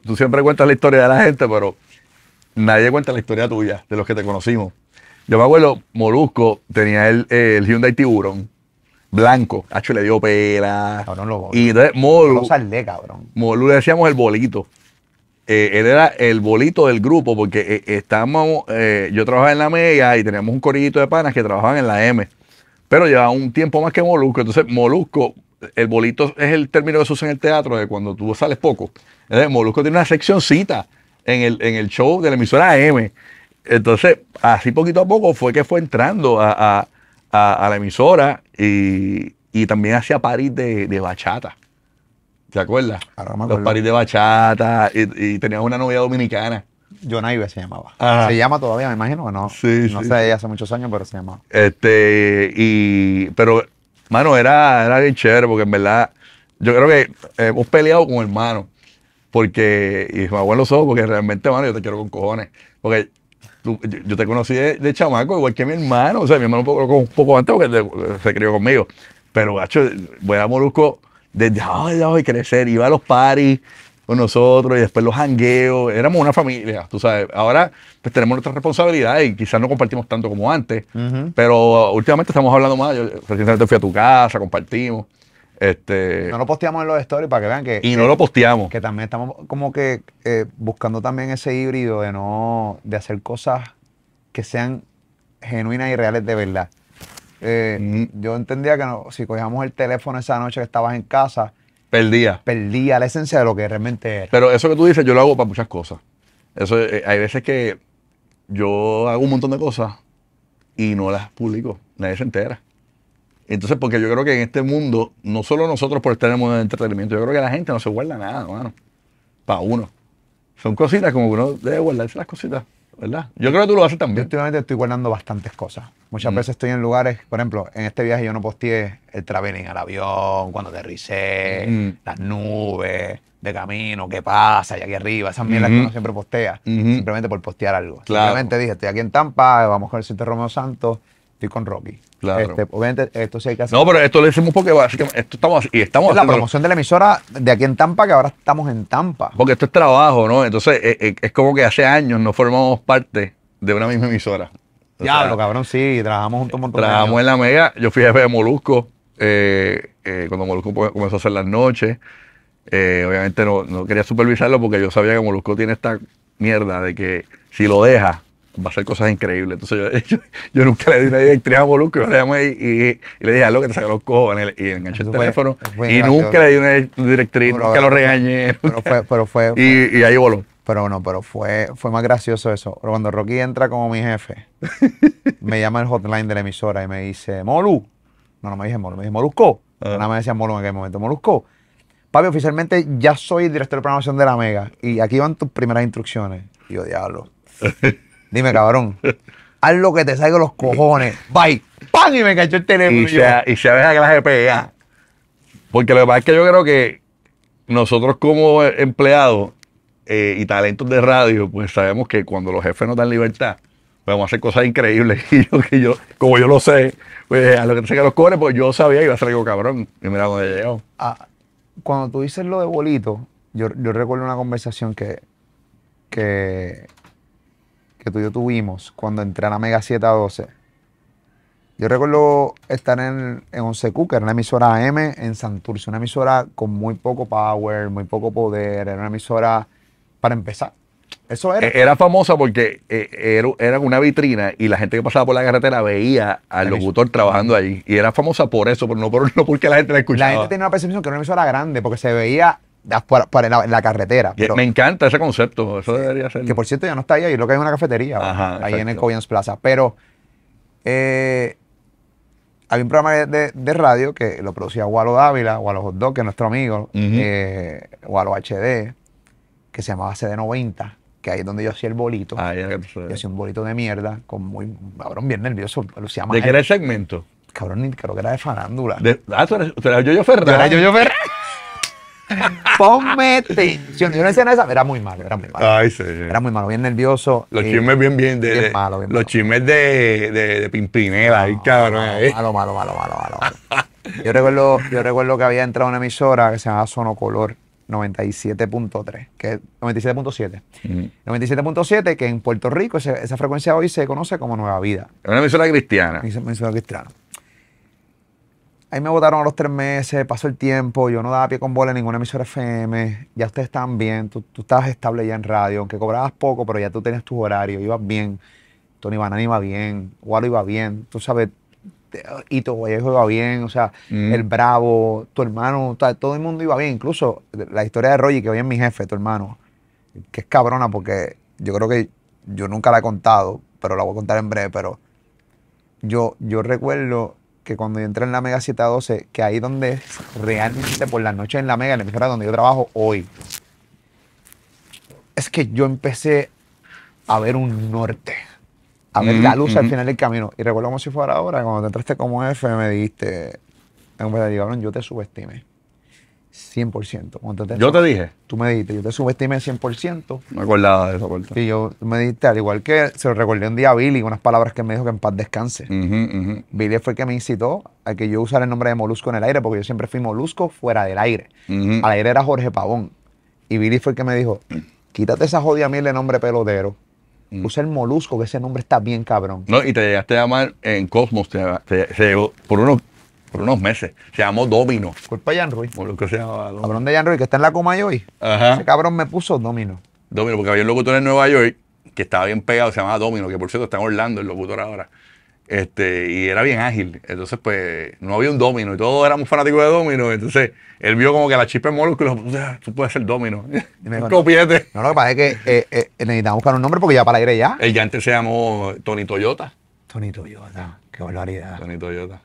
tú, siempre cuentas la historia de la gente, pero nadie cuenta la historia tuya, de los que te conocimos. Yo me abuelo, Molusco tenía el, Hyundai Tiburón blanco. Hacho le dio pera. Y entonces Molu. No saldé, cabrón. Molu le decíamos el bolito. Eh, él era el bolito del grupo porque eh, estábamos. Eh, yo trabajaba en la Mega y teníamos un corillito de panas que trabajaban en la M. Pero llevaba un tiempo más que Molusco. Entonces Molusco el bolito es el término que se usa en el teatro de cuando tú sales poco. Entonces, Molusco tiene una seccioncita en el, en el show de la emisora M. Entonces, así poquito a poco fue que fue entrando a, la emisora y, también hacía parís de, bachata. ¿Te acuerdas? Ah, Los parís de bachata y, tenía una novia dominicana. John Ives se llamaba. Se llama todavía, me imagino o no. Sí, no sé, hace muchos años, pero se llamaba. Este, y, pero Mano, era, era bien chévere porque en verdad yo creo que hemos peleado con hermano, porque, y me abuelo ojos, porque realmente, mano, yo te quiero con cojones. Porque yo, te conocí de, chamaco, igual que mi hermano. O sea, mi hermano un poco, antes porque se crió conmigo. Pero, gacho, voy a Molusco desde ay, ay, crecer, iba a los paris, con nosotros y después los jangueos. Éramos una familia, tú sabes. Ahora pues, tenemos nuestra responsabilidad y quizás no compartimos tanto como antes, pero últimamente estamos hablando más. Yo recientemente fui a tu casa, compartimos. Este, no lo posteamos en los stories para que vean que. Y no lo posteamos. Que también estamos como que eh, buscando también ese híbrido de no. de hacer cosas que sean genuinas y reales de verdad. Eh, mm. Yo entendía que si cogíamos el teléfono esa noche que estabas en casa Perdía. Perdía la esencia de lo que realmente era. Pero eso que tú dices, yo lo hago para muchas cosas. Eso, eh, hay veces que yo hago un montón de cosas y no las publico. Nadie se entera. Entonces, porque yo creo que en este mundo, no solo nosotros por estar en el mundo del entretenimiento, yo creo que la gente no se guarda nada, hermano, Para uno. Son cositas como que uno debe guardarse las cositas. Yo creo que tú lo haces también. Yo últimamente estoy guardando bastantes cosas. Muchas mm. veces estoy en lugares, por ejemplo, en este viaje yo no posteé el traveling al avión, cuando aterricé, mm. las nubes, de camino, qué pasa, y aquí arriba, esas mierdas que uno siempre postea, simplemente por postear algo. Simplemente dije, estoy aquí en Tampa, vamos con el sitio este Romeo Santos, con Rocky. Claro. Este, obviamente, esto sí hay que hacer. No, pero esto lo decimos porque esto estamos y estamos la promoción de la emisora de aquí en Tampa, que ahora estamos en Tampa. Porque esto es trabajo, ¿no? Entonces, eh, eh, es, como que hace años no formamos parte de una misma emisora. claro cabrón, sí, trabajamos juntos un montón. Trabajamos en la Mega, yo fui jefe de Molusco, eh, cuando Molusco comenzó a hacer las noches. obviamente no, no quería supervisarlo porque yo sabía que Molusco tiene esta mierda de que si lo deja, va a ser cosas increíbles. Entonces yo, nunca le di una directriz a Molusco, yo le llamé y, le dije, lo que te saca los cojones, y enganché el teléfono. y nunca le di una directriz, que nunca lo regañé. Pero fue, pero fue y, ahí voló. Pero no, pero fue, fue más gracioso eso. cuando Rocky entra como mi jefe, me llama el hotline de la emisora y me dice, Molu. No, no me dije Molu, me dije Molusco. Ah. Nada más decía Molu en aquel momento, Molusco. Papi, oficialmente ya soy director de programación de la Mega y aquí van tus primeras instrucciones. Y yo, diablo. Dime, cabrón. haz lo que te salga los cojones. Bye. ¡Pam! Y me cachó el teléfono. Y, y, sea, y se, que la GPA. E, ah. Porque lo que pasa es que yo creo que nosotros como empleados eh, y talentos de radio, pues sabemos que cuando los jefes nos dan libertad, pues vamos a hacer cosas increíbles. Y yo, que yo como yo lo sé, pues a lo que te salga los cojones, pues yo sabía que iba a salir algo cabrón. Y mira dónde llegó. Ah, cuando tú dices lo de bolito, yo, yo recuerdo una conversación que, que que tú y yo tuvimos cuando entré a la Mega 7 a 12. Yo recuerdo estar en, en 11Q, que era una emisora AM en Santurce, una emisora con muy poco power, muy poco poder, era una emisora para empezar. Eso era. E, era famosa porque eh, era una vitrina y la gente que pasaba por la carretera veía al locutor trabajando ahí. Y era famosa por eso, pero no, por, no porque la gente la escuchaba. La gente tenía una percepción que era una emisora grande porque se veía para en, la, carretera. me encanta ese concepto, eso debería ser. Que por cierto ya no está ahí, ahí lo que hay una cafetería, ahí en el Coyens Plaza. Pero eh, había un programa de, radio que lo producía Walo Dávila, Walo Hot Dog, que es nuestro amigo, uh eh, Walo HD, que se llamaba CD90 que ahí es donde yo hacía el bolito. Ah, yo hacía un bolito de mierda, con muy, cabrón, bien nervioso. Se llama ¿De qué era el segmento? Cabrón, creo que era de farándula. De, ah, tú eres, tú Yo era Ponme Yo no decía nada esa, era muy malo, era muy malo. Ay, Era muy malo, bien nervioso. Los eh, chismes bien, bien. De, Los chimes chismes de, de, Pimpinela, ahí, cabrón. Eh. Malo, malo, malo, malo, malo, yo, recuerdo, yo recuerdo que había entrado una emisora que se llamaba Sonocolor 97.3, que 97.7. 97.7, que en Puerto Rico esa, frecuencia hoy se conoce como Nueva Vida. Una emisora cristiana. Una emisora cristiana. Ahí me votaron a los tres meses, pasó el tiempo, yo no daba pie con bola en ninguna emisora FM, ya ustedes estaban bien, tú, tú estabas estable ya en radio, aunque cobrabas poco, pero ya tú tenías tus horarios, ibas bien, Tony Banani iba bien, Walo iba bien, tú sabes, Ito Vallejo iba bien, o sea, mm. el Bravo, tu hermano, todo el mundo iba bien, incluso la historia de Roger, que hoy es mi jefe, tu hermano, que es cabrona porque yo creo que yo nunca la he contado, pero la voy a contar en breve, pero yo, yo recuerdo que cuando yo entré en la Mega cita 12, que ahí donde realmente por la noche en la Mega, en la emisora donde yo trabajo hoy, es que yo empecé a ver un norte, a ver la mm, luz al mm. final del camino. Y recuerdo como si fuera ahora, cuando te entraste como F, me dijiste, pues, yo te subestime. 100%. yo te dije. Tú me dijiste, yo te subestimé 100%. Me acordaba de esa Y yo me dijiste, al igual que se lo recordé un día a Billy, unas palabras que me dijo que en paz descanse. Billy fue el que me incitó a que yo usara el nombre de Molusco en el aire, porque yo siempre fui Molusco fuera del aire. Al aire era Jorge Pavón. Y Billy fue el que me dijo, quítate esa jodida mil de nombre pelotero. Usa el molusco, que ese nombre está bien cabrón. No, y te llegaste a llamar en Cosmos, te, te, por uno por unos meses. Se llamó Domino. Culpa de Jan Ruiz. Por lo que se llamaba Cabrón de Jan Ruiz, que está en la coma hoy. Ajá. Ese cabrón me puso Domino. Domino, porque había un locutor en Nueva York que estaba bien pegado, se llamaba Domino, que por cierto está en Orlando el locutor ahora. Este, y era bien ágil. Entonces, pues, no había un domino y todos éramos fanáticos de domino. Entonces, él vio como que la chispa de que ah, tú puedes ser domino. No, lo que pasa es que eh, eh, necesitamos buscar un nombre porque ya para ir allá. El ya antes se llamó Tony Toyota. Tony Toyota. Qué barbaridad. Sony Toyota.